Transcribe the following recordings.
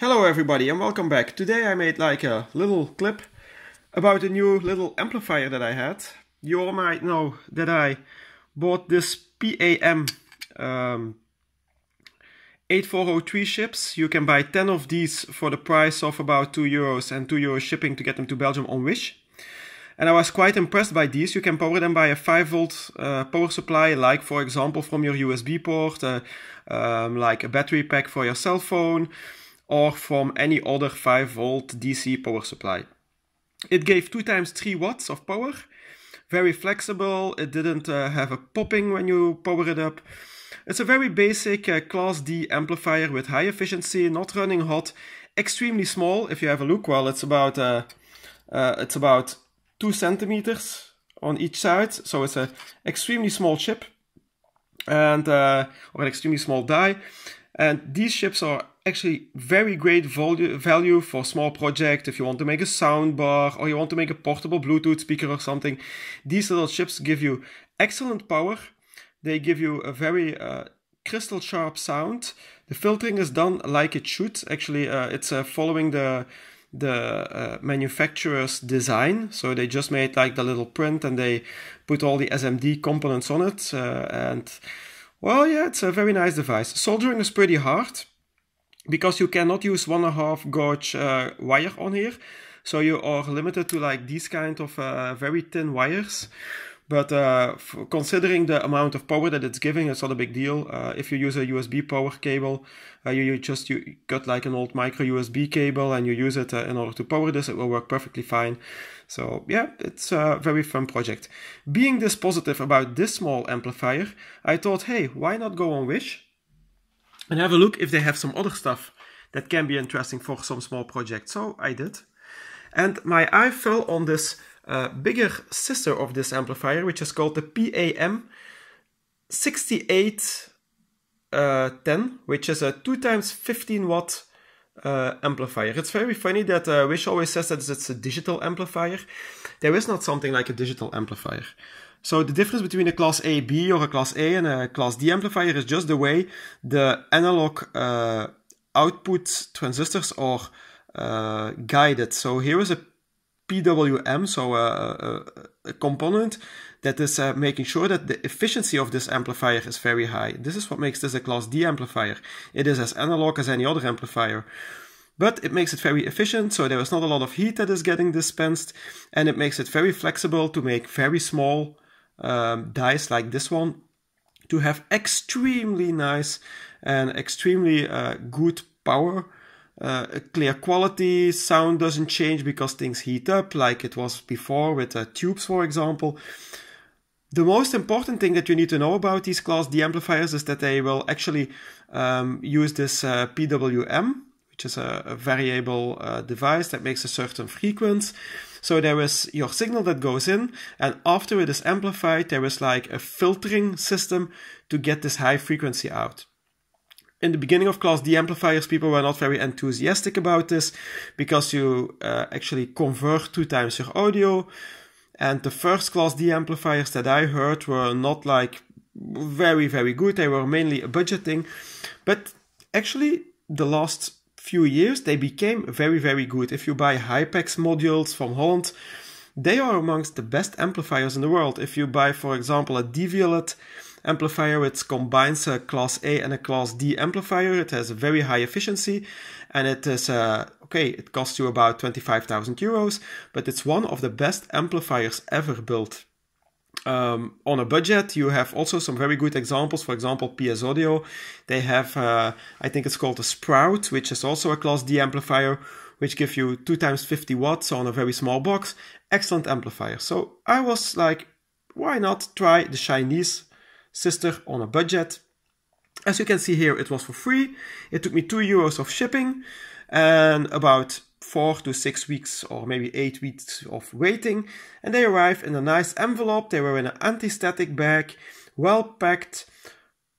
Hello everybody and welcome back. Today I made like a little clip about a new little amplifier that I had. You all might know that I bought this PAM um, 8403 chips. You can buy 10 of these for the price of about 2 euros and 2 euros shipping to get them to Belgium on Wish. And I was quite impressed by these. You can power them by a 5 volt uh, power supply, like for example from your USB port, uh, um, like a battery pack for your cell phone, or from any other 5 volt DC power supply. It gave 2 times 3 watts of power, very flexible, it didn't uh, have a popping when you power it up. It's a very basic uh, class D amplifier with high efficiency, not running hot, extremely small. If you have a look, well, it's about uh, uh it's about 2 centimeters on each side, so it's an extremely small chip and uh, or an extremely small die. And these chips are actually very great value, value for small project. If you want to make a soundbar or you want to make a portable Bluetooth speaker or something, these little chips give you excellent power. They give you a very uh, crystal sharp sound. The filtering is done like it should. Actually, uh, it's uh, following the the uh, manufacturer's design. So they just made like the little print and they put all the SMD components on it. Uh, and well, yeah, it's a very nice device. Soldering is pretty hard because you cannot use one and a half gauge uh, wire on here. So you are limited to like these kind of uh, very thin wires, but uh, considering the amount of power that it's giving, it's not a big deal. Uh, if you use a USB power cable, uh, you, you, just you got like an old micro USB cable and you use it uh, in order to power this, it will work perfectly fine. So yeah, it's a very fun project. Being this positive about this small amplifier, I thought, hey, why not go on Wish and have a look if they have some other stuff that can be interesting for some small project. So I did. And my eye fell on this uh, bigger sister of this amplifier, which is called the PAM 6810, uh, which is a 2 times 15 watt uh, amplifier. It's very funny that uh, Wish always says that it's a digital amplifier. There is not something like a digital amplifier. So the difference between a class AB or a class A and a class D amplifier is just the way the analog uh, output transistors are uh, guided. So here is a PWM, so a, uh, a, uh, a component that is uh, making sure that the efficiency of this amplifier is very high. This is what makes this a class D amplifier. It is as analog as any other amplifier. But it makes it very efficient, so there is not a lot of heat that is getting dispensed, and it makes it very flexible to make very small um, like this one to have extremely nice and extremely uh, good power uh, clear quality, sound doesn't change because things heat up like it was before with uh, tubes, for example. The most important thing that you need to know about these class D amplifiers is that they will actually um, use this uh, PWM, which is a, a variable uh, device that makes a certain frequency. So there is your signal that goes in, and after it is amplified, there is like a filtering system to get this high frequency out in the beginning of class, the amplifiers people were not very enthusiastic about this because you uh, actually convert two times your audio. And the first class D amplifiers that I heard were not like very, very good. They were mainly a budget thing. But actually, the last few years, they became very, very good. If you buy Hypex modules from Holland, they are amongst the best amplifiers in the world. If you buy, for example, a Violet amplifier. It combines a class A and a class D amplifier. It has a very high efficiency and it is, uh, okay, it costs you about 25,000 euros, but it's one of the best amplifiers ever built. Um, on a budget, you have also some very good examples. For example, PS Audio, they have, uh, I think it's called a Sprout, which is also a Class D amplifier, which gives you 2 times 50 watts on a very small box. Excellent amplifier. So I was like, why not try the Chinese sister on a budget. As you can see here, it was for free. It took me two euros of shipping and about four to six weeks or maybe eight weeks of waiting. And they arrived in a nice envelope. They were in an anti-static bag, well packed.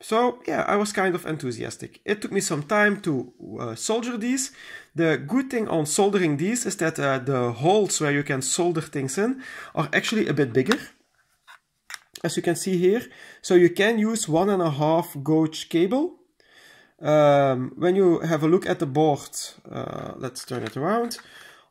So yeah, I was kind of enthusiastic. It took me some time to uh, solder these. The good thing on soldering these is that uh, the holes where you can solder things in are actually a bit bigger as you can see here. So you can use one and a half gauge cable. Um, when you have a look at the board, uh, let's turn it around.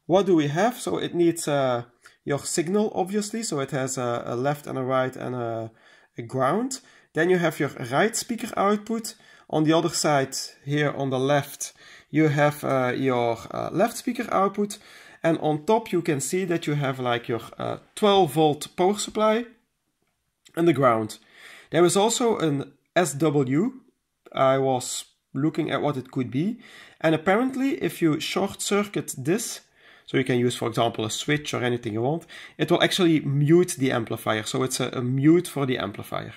What do we have? So it needs uh, your signal, obviously. So it has a, a left and a right and a, a ground. Then you have your right speaker output. On the other side, here on the left, you have uh, your uh, left speaker output. And on top, you can see that you have like your uh, 12 volt power supply and the ground. There is also an SW. I was looking at what it could be. And apparently, if you short circuit this, so you can use, for example, a switch or anything you want, it will actually mute the amplifier. So it's a, a mute for the amplifier.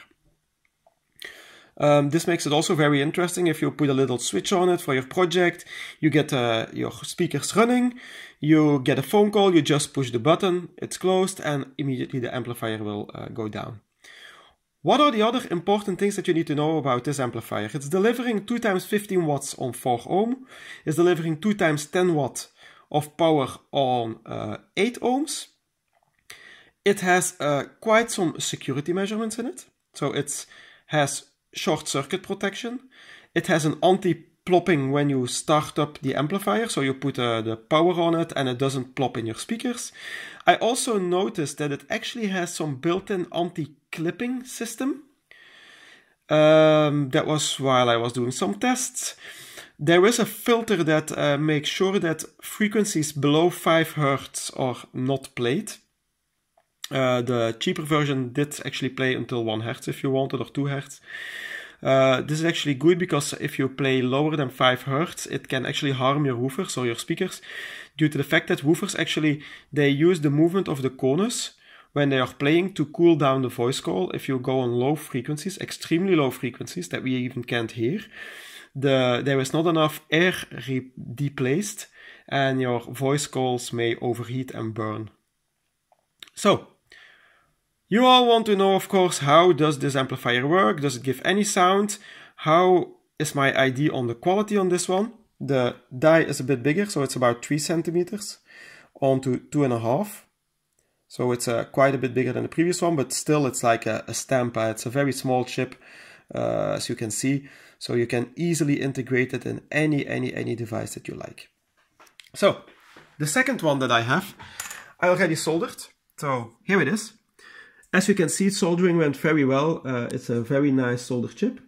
Um, this makes it also very interesting if you put a little switch on it for your project. You get uh, your speakers running, you get a phone call, you just push the button, it's closed, and immediately the amplifier will uh, go down. What are the other important things that you need to know about this amplifier? It's delivering 2 times 15 watts on 4 ohm. It's delivering 2 times 10 watt of power on uh, 8 ohms. It has uh, quite some security measurements in it. So it has short circuit protection. It has an anti-plopping when you start up the amplifier. So you put uh, the power on it and it doesn't plop in your speakers. I also noticed that it actually has some built-in anti clipping system. Um, that was while I was doing some tests. There is a filter that uh, makes sure that frequencies below 5 Hz are not played. Uh, the cheaper version did actually play until 1 Hz if you wanted, or 2 Hz. Uh, this is actually good because if you play lower than 5 hertz, it can actually harm your woofers or your speakers due to the fact that woofers actually they use the movement of the conus when they are playing to cool down the voice call, if you go on low frequencies, extremely low frequencies that we even can't hear, the, there is not enough air re- deplaced and your voice calls may overheat and burn. So, you all want to know, of course, how does this amplifier work? Does it give any sound? How is my idea on the quality on this one? The die is a bit bigger, so it's about 3 centimeters onto 2.5. So it's uh, quite a bit bigger than the previous one, but still it's like a, a Stampa. Uh, it's a very small chip, uh, as you can see. So you can easily integrate it in any, any, any device that you like. So the second one that I have, I already soldered. So here it is. As you can see, soldering went very well. Uh, it's a very nice solder chip.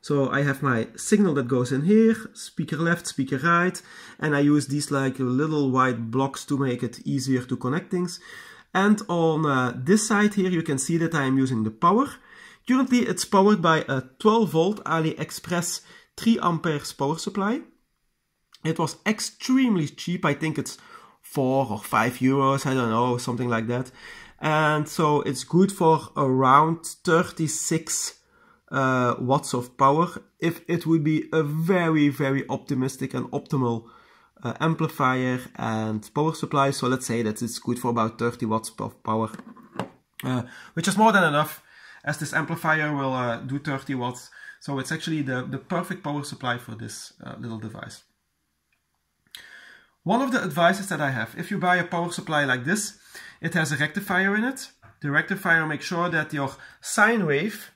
So I have my signal that goes in here, speaker left, speaker right, and I use these like little white blocks to make it easier to connect things. And on uh, this side here, you can see that I am using the power. Currently, it's powered by a 12 volt AliExpress 3 amperes power supply. It was extremely cheap. I think it's four or five euros. I don't know, something like that. And so it's good for around 36 uh, watts of power if it would be a very, very optimistic and optimal uh, amplifier and power supply. So let's say that it's good for about 30 watts of power, uh, which is more than enough as this amplifier will uh, do 30 watts. So it's actually the, the perfect power supply for this uh, little device. One of the advices that I have, if you buy a power supply like this, it has a rectifier in it. The rectifier makes sure that your sine wave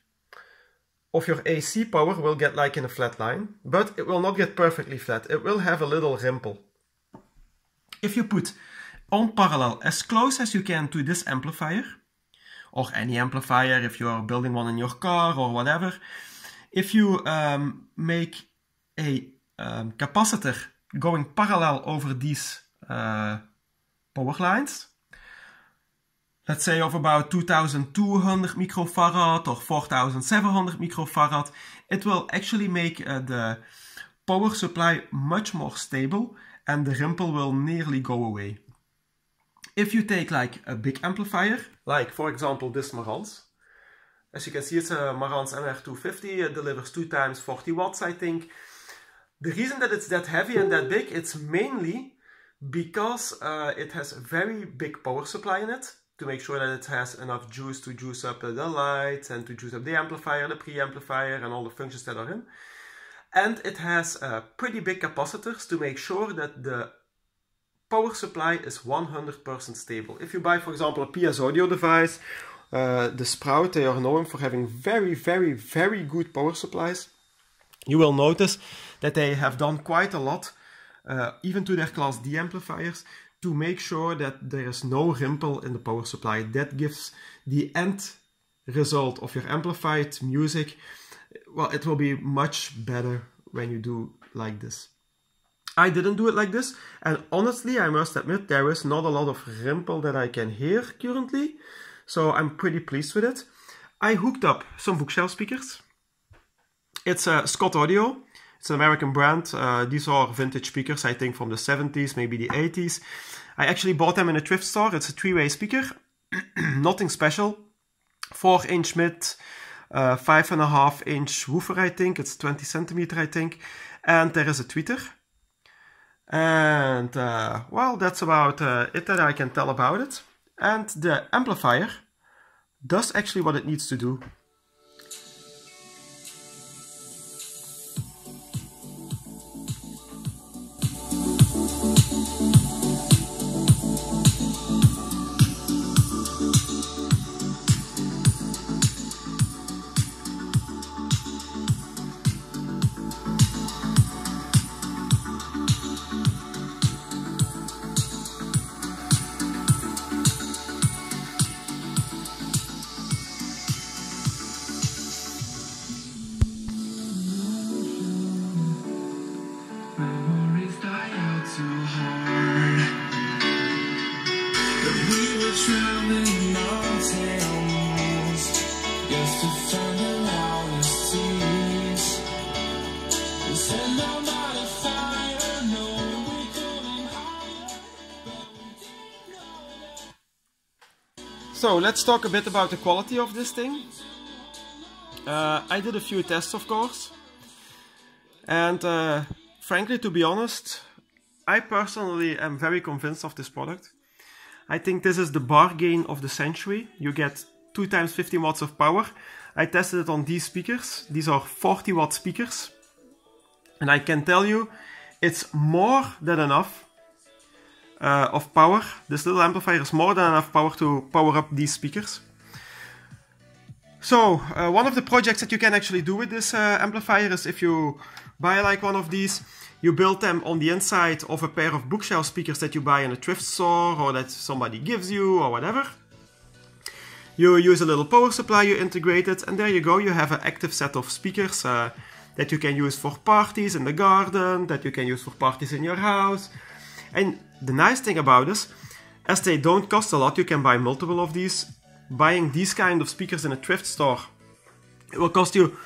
of your AC power will get like in a flat line, but it will not get perfectly flat. It will have a little rimple. If you put on parallel as close as you can to this amplifier, or any amplifier if you are building one in your car or whatever, if you um, make a um, capacitor going parallel over these uh, power lines, let's say of about 2200 microfarad or 4700 microfarad, it will actually make uh, the power supply much more stable and the ripple will nearly go away. If you take like a big amplifier, like for example this Marantz, as you can see it's a Marantz MR250, it delivers 2 times 40 watts I think. The reason that it's that heavy and that big, it's mainly because uh, it has very big power supply in it to make sure that it has enough juice to juice up the lights and to juice up the amplifier, the preamplifier and all the functions that are in. And it has uh, pretty big capacitors to make sure that the power supply is 100% stable. If you buy, for example, a PS Audio device, uh, the Sprout, they are known for having very, very, very good power supplies. You will notice that they have done quite a lot, uh, even to their Class D amplifiers, to make sure that there is no dimple in the power supply. That gives the end result of your amplified music. Well, it will be much better when you do like this. I didn't do it like this, and honestly, I must admit, there is not a lot of dimple that I can hear currently, so I'm pretty pleased with it. I hooked up some bookshelf speakers. It's a uh, Scott Audio, it's an American brand. Uh, these are vintage speakers, I think, from the 70s, maybe the 80s. I actually bought them in a thrift store. It's a three-way speaker, nothing special. Four-inch mid, uh, five and a half inch woofer, I think. It's 20 centimeter, I think. And there is a tweeter. And uh, well, that's about uh, it that I can tell about it. And the amplifier does actually what it needs to do. So let's talk a bit about the quality of this thing. Uh, I did a few tests of course and uh, frankly to be honest I personally am very convinced of this product. I think this is the bargain of the century. You get 2 times 15 watts of power. I tested it on these speakers. These are 40 watt speakers. And I can tell you, it's more than enough uh, of power. This little amplifier is more than enough power to power up these speakers. So, uh, one of the projects that you can actually do with this uh, amplifier is if you buy like one of these, you build them on the inside of a pair of bookshelf speakers that you buy in a thrift store or that somebody gives you or whatever. You use a little power supply, you integrate it, and there you go. You have an active set of speakers uh, that you can use for parties in the garden, that you can use for parties in your house. And the nice thing about this, as they don't cost a lot, you can buy multiple of these. Buying these kind of speakers in a thrift store it will cost you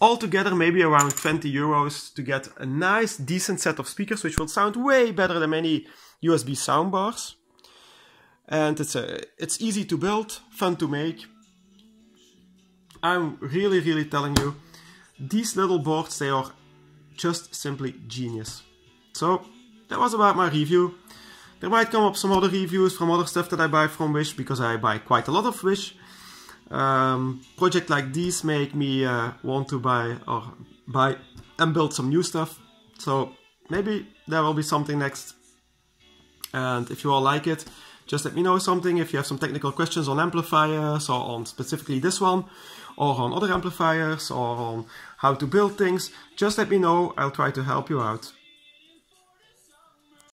altogether maybe around 20 euros to get a nice decent set of speakers which will sound way better than many USB soundbars and it's a, it's easy to build, fun to make. I'm really, really telling you, these little boards, they are just simply genius. So, that was about my review. There might come up some other reviews from other stuff that I buy from Wish, because I buy quite a lot of Wish. Um, projects like these make me uh, want to buy or buy and build some new stuff. So maybe there will be something next. And if you all like it, just let me know something if you have some technical questions on amplifiers or on specifically this one or on other amplifiers or on how to build things. Just let me know. I'll try to help you out.